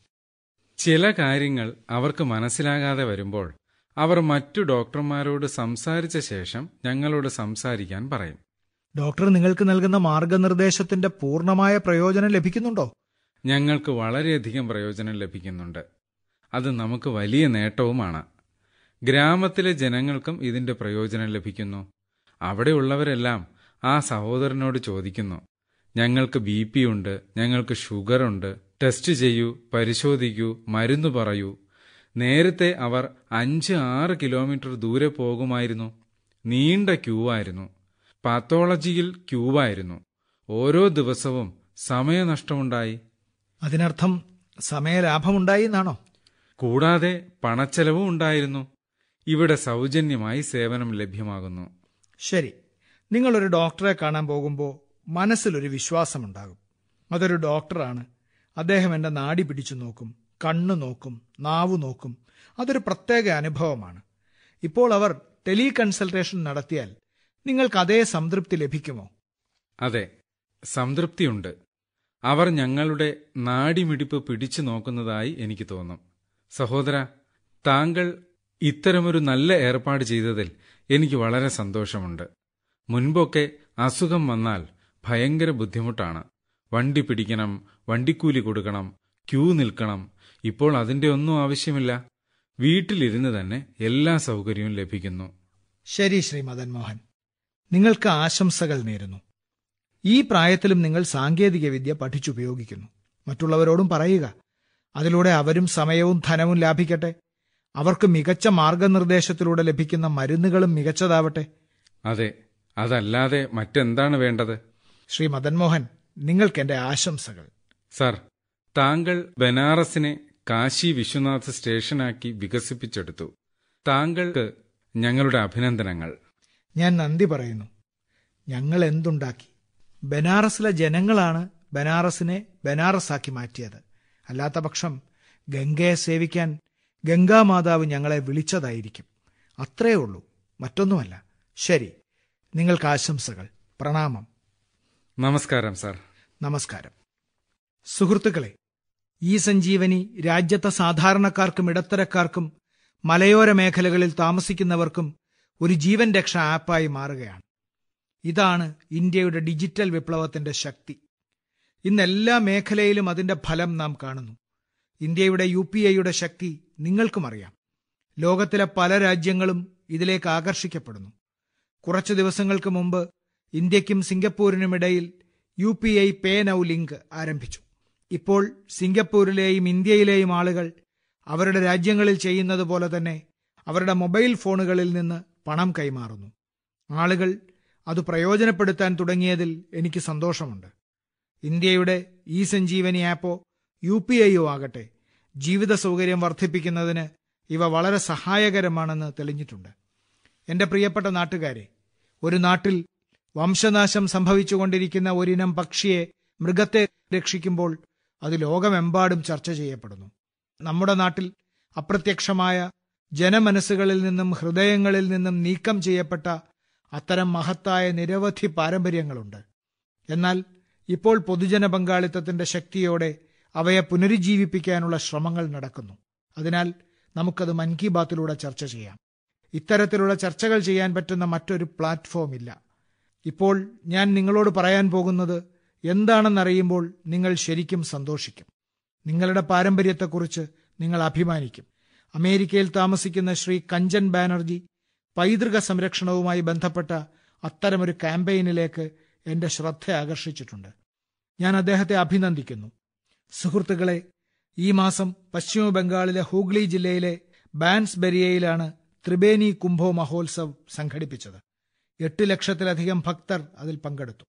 [SPEAKER 1] ചില കാര്യങ്ങൾ അവർക്ക് മനസ്സിലാകാതെ വരുമ്പോൾ അവർ മറ്റു ഡോക്ടർമാരോട് സംസാരിച്ച ശേഷം ഞങ്ങളോട് സംസാരിക്കാൻ പറയും
[SPEAKER 2] ഡോക്ടർ നിങ്ങൾക്ക് നൽകുന്ന മാർഗനിർദ്ദേശത്തിന്റെ പൂർണ്ണമായ പ്രയോജനം ലഭിക്കുന്നുണ്ടോ
[SPEAKER 1] ഞങ്ങൾക്ക് വളരെയധികം പ്രയോജനം ലഭിക്കുന്നുണ്ട് അത് നമുക്ക് വലിയ നേട്ടവുമാണ് ഗ്രാമത്തിലെ ജനങ്ങൾക്കും ഇതിന്റെ പ്രയോജനം ലഭിക്കുന്നു അവിടെയുള്ളവരെല്ലാം ആ സഹോദരനോട് ചോദിക്കുന്നു ഞങ്ങൾക്ക് ബി പി ഉണ്ട് ഞങ്ങൾക്ക് ഷുഗർ ഉണ്ട് ടെസ്റ്റ് ചെയ്യൂ പരിശോധിക്കൂ മരുന്ന് പറയൂ നേരത്തെ അവർ അഞ്ച് ആറ് കിലോമീറ്റർ ദൂരെ പോകുമായിരുന്നു നീണ്ട ക്യൂവായിരുന്നു പാത്തോളജിയിൽ ക്യൂവായിരുന്നു ഓരോ ദിവസവും സമയനഷ്ടമുണ്ടായി
[SPEAKER 2] അതിനർത്ഥം സമയലാഭമുണ്ടായി എന്നാണോ
[SPEAKER 1] കൂടാതെ പണച്ചെലവും ഉണ്ടായിരുന്നു ഇവിടെ സൗജന്യമായി സേവനം ലഭ്യമാകുന്നു
[SPEAKER 2] ശരി നിങ്ങളൊരു ഡോക്ടറെ കാണാൻ പോകുമ്പോൾ മനസ്സിലൊരു വിശ്വാസമുണ്ടാകും അതൊരു ഡോക്ടറാണ് അദ്ദേഹം എന്റെ നാടി പിടിച്ചു നോക്കും കണ്ണു നോക്കും നാവു നോക്കും അതൊരു പ്രത്യേക അനുഭവമാണ് ഇപ്പോൾ അവർ ടെലി കൺസൾട്ടേഷൻ നടത്തിയാൽ നിങ്ങൾക്ക് അതേ സംതൃപ്തി ലഭിക്കുമോ
[SPEAKER 1] അതെ സംതൃപ്തിയുണ്ട് അവർ ഞങ്ങളുടെ നാടിമിടിപ്പ് പിടിച്ചു നോക്കുന്നതായി എനിക്ക് തോന്നും സഹോദര താങ്കൾ ഇത്തരമൊരു നല്ല ഏർപ്പാട് ചെയ്തതിൽ എനിക്ക് വളരെ സന്തോഷമുണ്ട് മുൻപൊക്കെ അസുഖം വന്നാൽ ഭയങ്കര ബുദ്ധിമുട്ടാണ് വണ്ടി പിടിക്കണം വണ്ടിക്കൂലി കൊടുക്കണം ക്യൂ നിൽക്കണം ഇപ്പോൾ അതിന്റെ ഒന്നും ആവശ്യമില്ല വീട്ടിലിരുന്ന് തന്നെ എല്ലാ സൗകര്യവും ലഭിക്കുന്നു
[SPEAKER 2] ശരി ശ്രീ മദൻ മോഹൻ നിങ്ങൾക്ക് ആശംസകൾ നേരുന്നു ഈ പ്രായത്തിലും നിങ്ങൾ സാങ്കേതികവിദ്യ പഠിച്ചുപയോഗിക്കുന്നു മറ്റുള്ളവരോടും പറയുക അതിലൂടെ അവരും സമയവും ധനവും ലാഭിക്കട്ടെ അവർക്ക് മികച്ച മാർഗനിർദ്ദേശത്തിലൂടെ ലഭിക്കുന്ന മരുന്നുകളും മികച്ചതാവട്ടെ
[SPEAKER 1] അതെ അതല്ലാതെ മറ്റെന്താണ് വേണ്ടത്
[SPEAKER 2] ശ്രീ മദൻ മോഹൻ നിങ്ങൾക്ക് എന്റെ ആശംസകൾ
[SPEAKER 1] സർ താങ്കൾ ബനാറസിനെ കാശി വിശ്വനാഥ് സ്റ്റേഷനാക്കി വികസിപ്പിച്ചെടുത്തു താങ്കൾക്ക് ഞങ്ങളുടെ അഭിനന്ദനങ്ങൾ
[SPEAKER 2] ഞാൻ നന്ദി പറയുന്നു ഞങ്ങൾ എന്തുണ്ടാക്കി ബനാറസിലെ ജനങ്ങളാണ് ബനാറസിനെ ബനാറസാക്കി മാറ്റിയത് അല്ലാത്ത പക്ഷം ഗംഗയെ സേവിക്കാൻ ഗംഗാമാതാവ് ഞങ്ങളെ വിളിച്ചതായിരിക്കും അത്രയേ ഉള്ളൂ മറ്റൊന്നുമല്ല ശരി നിങ്ങൾക്ക് ആശംസകൾ പ്രണാമം
[SPEAKER 1] നമസ്കാരം സർ
[SPEAKER 2] നമസ്കാരം സുഹൃത്തുക്കളെ ഈ സഞ്ജീവനി രാജ്യത്തെ സാധാരണക്കാർക്കും ഇടത്തരക്കാർക്കും മലയോര മേഖലകളിൽ താമസിക്കുന്നവർക്കും ഒരു ജീവൻ രക്ഷ ആപ്പായി മാറുകയാണ് ഇതാണ് ഇന്ത്യയുടെ ഡിജിറ്റൽ വിപ്ലവത്തിന്റെ ശക്തി ഇന്ന് എല്ലാ മേഖലയിലും അതിന്റെ ഫലം നാം കാണുന്നു ഇന്ത്യയുടെ യു പി ഐയുടെ ശക്തി നിങ്ങൾക്കും അറിയാം ലോകത്തിലെ പല രാജ്യങ്ങളും ഇതിലേക്ക് ആകർഷിക്കപ്പെടുന്നു കുറച്ചു ദിവസങ്ങൾക്ക് മുമ്പ് ഇന്ത്യക്കും സിംഗപ്പൂരിനും ഇടയിൽ U P I pay now link ആരംഭിച്ചു ഇപ്പോൾ സിംഗപ്പൂരിലെയും ഇന്ത്യയിലെയും ആളുകൾ അവരുടെ രാജ്യങ്ങളിൽ ചെയ്യുന്നത് പോലെ തന്നെ അവരുടെ മൊബൈൽ ഫോണുകളിൽ നിന്ന് പണം കൈമാറുന്നു ആളുകൾ അത് പ്രയോജനപ്പെടുത്താൻ തുടങ്ങിയതിൽ എനിക്ക് സന്തോഷമുണ്ട് ഇന്ത്യയുടെ ഇ സഞ്ജീവനി ആപ്പോ യു പി ഐയോ ആകട്ടെ ജീവിത സൗകര്യം വർദ്ധിപ്പിക്കുന്നതിന് ഇവ വളരെ സഹായകരമാണെന്ന് തെളിഞ്ഞിട്ടുണ്ട് എന്റെ പ്രിയപ്പെട്ട നാട്ടുകാരെ ഒരു നാട്ടിൽ വംശനാശം സംഭവിച്ചുകൊണ്ടിരിക്കുന്ന ഒരിനം പക്ഷിയെ മൃഗത്തെ രക്ഷിക്കുമ്പോൾ അത് ലോകമെമ്പാടും ചർച്ച ചെയ്യപ്പെടുന്നു നമ്മുടെ നാട്ടിൽ അപ്രത്യക്ഷമായ ജനമനസ്സുകളിൽ നിന്നും ഹൃദയങ്ങളിൽ നിന്നും നീക്കം ചെയ്യപ്പെട്ട അത്തരം മഹത്തായ നിരവധി പാരമ്പര്യങ്ങളുണ്ട് എന്നാൽ ഇപ്പോൾ പൊതുജന പങ്കാളിത്തത്തിന്റെ ശക്തിയോടെ അവയെ പുനരുജ്ജീവിപ്പിക്കാനുള്ള ശ്രമങ്ങൾ നടക്കുന്നു അതിനാൽ നമുക്കത് മൻ കി ബാത്തിലൂടെ ചർച്ച ചെയ്യാം ഇത്തരത്തിലുള്ള ചർച്ചകൾ ചെയ്യാൻ പറ്റുന്ന മറ്റൊരു പ്ലാറ്റ്ഫോം ഇല്ല ഇപ്പോൾ ഞാൻ നിങ്ങളോട് പറയാൻ പോകുന്നത് എന്താണെന്നറിയുമ്പോൾ നിങ്ങൾ ശരിക്കും സന്തോഷിക്കും നിങ്ങളുടെ പാരമ്പര്യത്തെക്കുറിച്ച് നിങ്ങൾ അഭിമാനിക്കും അമേരിക്കയിൽ താമസിക്കുന്ന ശ്രീ കഞ്ചൻ ബാനർജി പൈതൃക സംരക്ഷണവുമായി ബന്ധപ്പെട്ട അത്തരമൊരു ക്യാമ്പയിനിലേക്ക് എന്റെ ശ്രദ്ധ ആകർഷിച്ചിട്ടുണ്ട് ഞാൻ അദ്ദേഹത്തെ അഭിനന്ദിക്കുന്നു സുഹൃത്തുക്കളെ ഈ മാസം പശ്ചിമ ബംഗാളിലെ ഹൂഗ്ലി ജില്ലയിലെ ബാൻസ്ബെരിയയിലാണ് ത്രിബേനി കുംഭോ മഹോത്സവ് സംഘടിപ്പിച്ചത് എട്ട് ലക്ഷത്തിലധികം ഭക്തർ അതിൽ പങ്കെടുത്തു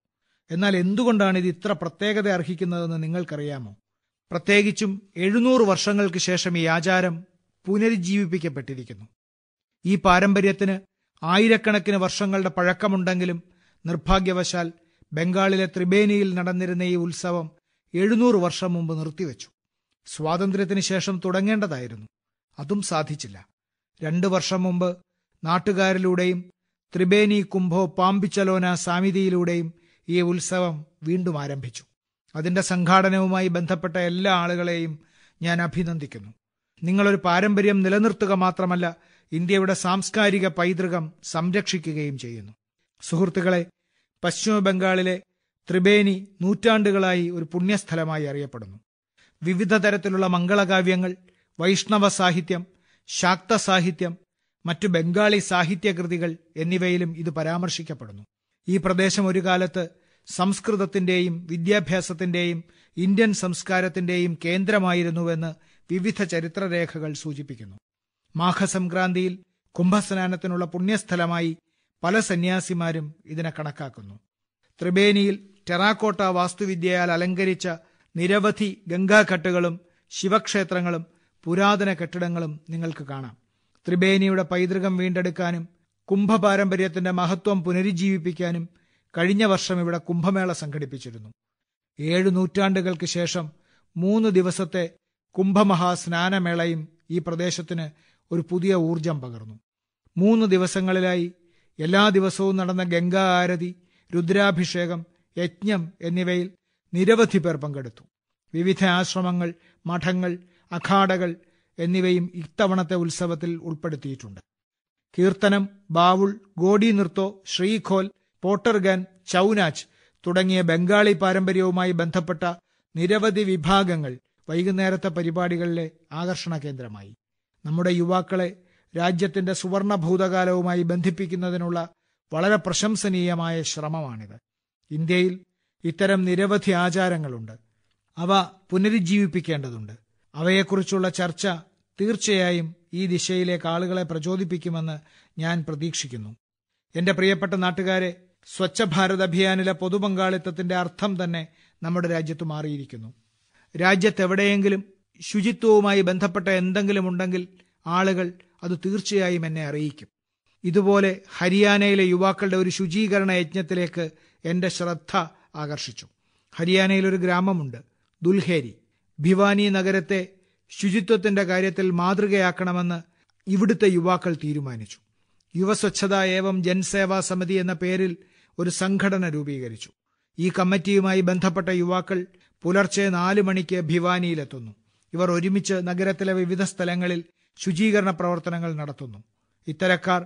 [SPEAKER 2] എന്നാൽ എന്തുകൊണ്ടാണ് ഇത് ഇത്ര പ്രത്യേകത അർഹിക്കുന്നതെന്ന് നിങ്ങൾക്കറിയാമോ പ്രത്യേകിച്ചും എഴുന്നൂറ് വർഷങ്ങൾക്ക് ശേഷം ഈ ആചാരം പുനരുജ്ജീവിപ്പിക്കപ്പെട്ടിരിക്കുന്നു ഈ പാരമ്പര്യത്തിന് ആയിരക്കണക്കിന് വർഷങ്ങളുടെ പഴക്കമുണ്ടെങ്കിലും നിർഭാഗ്യവശാൽ ബംഗാളിലെ ത്രിബേനിയിൽ നടന്നിരുന്ന ഈ ഉത്സവം 700 വർഷം മുമ്പ് നിർത്തിവെച്ചു സ്വാതന്ത്ര്യത്തിന് ശേഷം തുടങ്ങേണ്ടതായിരുന്നു അതും സാധിച്ചില്ല രണ്ട് വർഷം മുമ്പ് നാട്ടുകാരിലൂടെയും ത്രിബേനി കുംഭോ പാമ്പിച്ചലോന സാമിതിയിലൂടെയും ഈ ഉത്സവം വീണ്ടും ആരംഭിച്ചു അതിന്റെ സംഘാടനവുമായി ബന്ധപ്പെട്ട എല്ലാ ആളുകളെയും ഞാൻ അഭിനന്ദിക്കുന്നു നിങ്ങളൊരു പാരമ്പര്യം നിലനിർത്തുക മാത്രമല്ല ഇന്ത്യയുടെ സാംസ്കാരിക പൈതൃകം സംരക്ഷിക്കുകയും ചെയ്യുന്നു സുഹൃത്തുക്കളെ പശ്ചിമ ബംഗാളിലെ ത്രിബേനി നൂറ്റാണ്ടുകളായി ഒരു പുണ്യസ്ഥലമായി അറിയപ്പെടുന്നു വിവിധ തരത്തിലുള്ള മംഗളകാവ്യങ്ങൾ വൈഷ്ണവ സാഹിത്യം ശാക്ത സാഹിത്യം മറ്റു ബംഗാളി സാഹിത്യകൃതികൾ എന്നിവയിലും ഇത് പരാമർശിക്കപ്പെടുന്നു ഈ പ്രദേശം ഒരു കാലത്ത് സംസ്കൃതത്തിന്റെയും വിദ്യാഭ്യാസത്തിന്റെയും ഇന്ത്യൻ സംസ്കാരത്തിന്റെയും കേന്ദ്രമായിരുന്നുവെന്ന് വിവിധ ചരിത്രരേഖകൾ സൂചിപ്പിക്കുന്നു മാഘസംക്രാന്തിയിൽ കുംഭസ്നാനത്തിനുള്ള പുണ്യസ്ഥലമായി പല സന്യാസിമാരും ഇതിനെ കണക്കാക്കുന്നു ത്രിബേനിയിൽ ടെറാക്കോട്ട വാസ്തുവിദ്യയാൽ അലങ്കരിച്ച നിരവധി ഗംഗാഘട്ടുകളും ശിവക്ഷേത്രങ്ങളും പുരാതന കെട്ടിടങ്ങളും നിങ്ങൾക്ക് കാണാം ത്രിബേനിയുടെ പൈതൃകം വീണ്ടെടുക്കാനും കുംഭപാരമ്പര്യത്തിന്റെ മഹത്വം പുനരുജ്ജീവിപ്പിക്കാനും കഴിഞ്ഞ വർഷം ഇവിടെ കുംഭമേള സംഘടിപ്പിച്ചിരുന്നു ഏഴു നൂറ്റാണ്ടുകൾക്ക് ശേഷം മൂന്ന് ദിവസത്തെ കുംഭമഹാസ്നാനമേളയും ഈ പ്രദേശത്തിന് ഒരു പുതിയ ഊർജം പകർന്നു മൂന്ന് ദിവസങ്ങളിലായി എല്ലാ ദിവസവും നടന്ന ഗംഗാ ആരതി രുദ്രാഭിഷേകം യജ്ഞം എന്നിവയിൽ നിരവധി പേർ പങ്കെടുത്തു വിവിധ ആശ്രമങ്ങൾ മഠങ്ങൾ അഖാടകൾ എന്നിവയും ഇത്തവണത്തെ ഉത്സവത്തിൽ ഉൾപ്പെടുത്തിയിട്ടുണ്ട് കീർത്തനം ബാവുൾ ഗോഡി നൃത്തോ ശ്രീഖോൽ പോട്ടർഗാൻ ചൌനാച്ച് തുടങ്ങിയ ബംഗാളി പാരമ്പര്യവുമായി ബന്ധപ്പെട്ട നിരവധി വിഭാഗങ്ങൾ വൈകുന്നേരത്തെ പരിപാടികളിലെ ആകർഷണ കേന്ദ്രമായി നമ്മുടെ യുവാക്കളെ രാജ്യത്തിന്റെ സുവർണ ഭൂതകാലവുമായി ബന്ധിപ്പിക്കുന്നതിനുള്ള വളരെ പ്രശംസനീയമായ ശ്രമമാണിത് ഇന്ത്യയിൽ ഇത്തരം നിരവധി ആചാരങ്ങളുണ്ട് അവ പുനരുജ്ജീവിപ്പിക്കേണ്ടതുണ്ട് അവയെക്കുറിച്ചുള്ള ചർച്ച തീർച്ചയായും ഈ ദിശയിലേക്ക് ആളുകളെ പ്രചോദിപ്പിക്കുമെന്ന് ഞാൻ പ്രതീക്ഷിക്കുന്നു എന്റെ പ്രിയപ്പെട്ട നാട്ടുകാരെ സ്വച്ഛ ഭാരത് അഭിയാനിലെ പൊതുപങ്കാളിത്തത്തിന്റെ അർത്ഥം തന്നെ നമ്മുടെ രാജ്യത്ത് മാറിയിരിക്കുന്നു രാജ്യത്തെവിടെയെങ്കിലും ശുചിത്വവുമായി ബന്ധപ്പെട്ട എന്തെങ്കിലും ഉണ്ടെങ്കിൽ ആളുകൾ അത് തീർച്ചയായും എന്നെ അറിയിക്കും ഇതുപോലെ ഹരിയാനയിലെ യുവാക്കളുടെ ഒരു ശുചീകരണ യജ്ഞത്തിലേക്ക് എന്റെ ശ്രദ്ധ ആകർഷിച്ചു ഹരിയാനയിൽ ഒരു ഗ്രാമമുണ്ട് ദുൽഹേരി ഭിവാനി നഗരത്തെ ശുചിത്വത്തിന്റെ കാര്യത്തിൽ മാതൃകയാക്കണമെന്ന് ഇവിടുത്തെ യുവാക്കൾ തീരുമാനിച്ചു യുവസ്വച്ഛത ഏവം ജൻസേവാ സമിതി എന്ന പേരിൽ ഒരു സംഘടന രൂപീകരിച്ചു ഈ കമ്മിറ്റിയുമായി ബന്ധപ്പെട്ട യുവാക്കൾ പുലർച്ചെ നാലു മണിക്ക് ഭിവാനിയിലെത്തുന്നു ഇവർ ഒരുമിച്ച് നഗരത്തിലെ വിവിധ സ്ഥലങ്ങളിൽ ശുചീകരണ പ്രവർത്തനങ്ങൾ നടത്തുന്നു ഇത്തരക്കാർ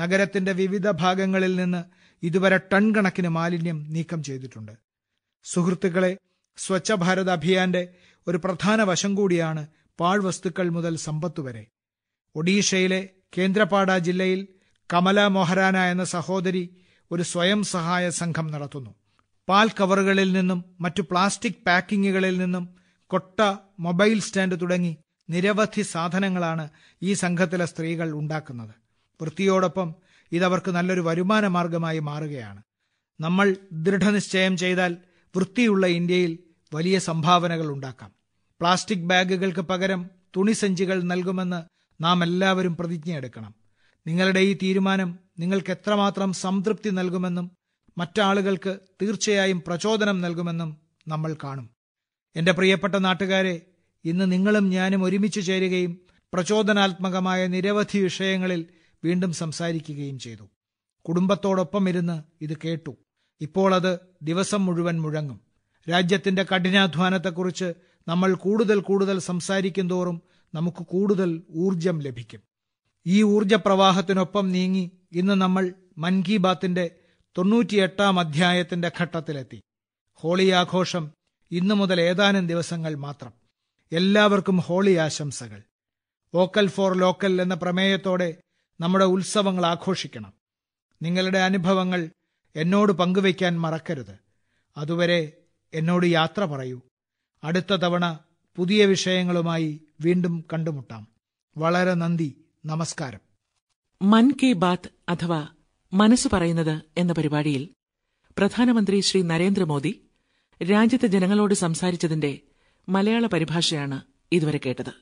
[SPEAKER 2] നഗരത്തിന്റെ വിവിധ ഭാഗങ്ങളിൽ നിന്ന് ഇതുവരെ ടൺ കണക്കിന് മാലിന്യം നീക്കം ചെയ്തിട്ടുണ്ട് സുഹൃത്തുക്കളെ സ്വച്ഛ ഭാരത് അഭിയാന്റെ ഒരു പ്രധാന വശം കൂടിയാണ് പാഴ്വസ്തുക്കൾ മുതൽ സമ്പത്ത് വരെ ഒഡീഷയിലെ കേന്ദ്രപാട ജില്ലയിൽ കമല മൊഹരാന എന്ന സഹോദരി ഒരു സ്വയം സഹായ സംഘം നടത്തുന്നു പാൽ കവറുകളിൽ നിന്നും മറ്റു പ്ലാസ്റ്റിക് പാക്കിങ്ങുകളിൽ നിന്നും കൊട്ട മൊബൈൽ സ്റ്റാൻഡ് തുടങ്ങി നിരവധി സാധനങ്ങളാണ് ഈ സംഘത്തിലെ സ്ത്രീകൾ ഉണ്ടാക്കുന്നത് വൃത്തിയോടൊപ്പം ഇതവർക്ക് നല്ലൊരു വരുമാന മാർഗമായി മാറുകയാണ് നമ്മൾ ദൃഢനിശ്ചയം ചെയ്താൽ വൃത്തിയുള്ള ഇന്ത്യയിൽ വലിയ സംഭാവനകൾ ഉണ്ടാക്കാം പ്ലാസ്റ്റിക് ബാഗുകൾക്ക് പകരം തുണിസഞ്ചികൾ നൽകുമെന്ന് നാം എല്ലാവരും പ്രതിജ്ഞയെടുക്കണം നിങ്ങളുടെ ഈ തീരുമാനം നിങ്ങൾക്ക് എത്രമാത്രം സംതൃപ്തി നൽകുമെന്നും മറ്റാളുകൾക്ക് തീർച്ചയായും പ്രചോദനം നൽകുമെന്നും നമ്മൾ കാണും എന്റെ പ്രിയപ്പെട്ട നാട്ടുകാരേ ഇന്ന് നിങ്ങളും ഞാനും ഒരുമിച്ച് ചേരുകയും പ്രചോദനാത്മകമായ നിരവധി വിഷയങ്ങളിൽ വീണ്ടും സംസാരിക്കുകയും ചെയ്തു ഇരുന്ന് ഇത് കേട്ടു ഇപ്പോൾ അത് ദിവസം മുഴുവൻ മുഴങ്ങും രാജ്യത്തിന്റെ കഠിനാധ്വാനത്തെക്കുറിച്ച് നമ്മൾ കൂടുതൽ കൂടുതൽ സംസാരിക്കുന്തോറും നമുക്ക് കൂടുതൽ ഊർജം ലഭിക്കും ഈ ഊർജപ്രവാഹത്തിനൊപ്പം നീങ്ങി ഇന്ന് നമ്മൾ മൻ കി ബാത്തിന്റെ തൊണ്ണൂറ്റിയെട്ടാം അധ്യായത്തിന്റെ ഘട്ടത്തിലെത്തി ഹോളി ആഘോഷം ഇന്നു മുതൽ ഏതാനും ദിവസങ്ങൾ മാത്രം എല്ലാവർക്കും ഹോളി ആശംസകൾ വോക്കൽ ഫോർ ലോക്കൽ എന്ന പ്രമേയത്തോടെ നമ്മുടെ ഉത്സവങ്ങൾ ആഘോഷിക്കണം നിങ്ങളുടെ അനുഭവങ്ങൾ എന്നോട് പങ്കുവയ്ക്കാൻ മറക്കരുത് അതുവരെ എന്നോട് യാത്ര പറയൂ അടുത്ത തവണ പുതിയ വിഷയങ്ങളുമായി വീണ്ടും കണ്ടുമുട്ടാം വളരെ നന്ദി നമസ്കാരം മൻ കി ബാത് അഥവാ മനസ്സ് പറയുന്നത് എന്ന പരിപാടിയിൽ പ്രധാനമന്ത്രി ശ്രീ
[SPEAKER 1] നരേന്ദ്രമോദി രാജ്യത്തെ ജനങ്ങളോട് സംസാരിച്ചതിന്റെ മലയാള പരിഭാഷയാണ് ഇതുവരെ കേട്ടത്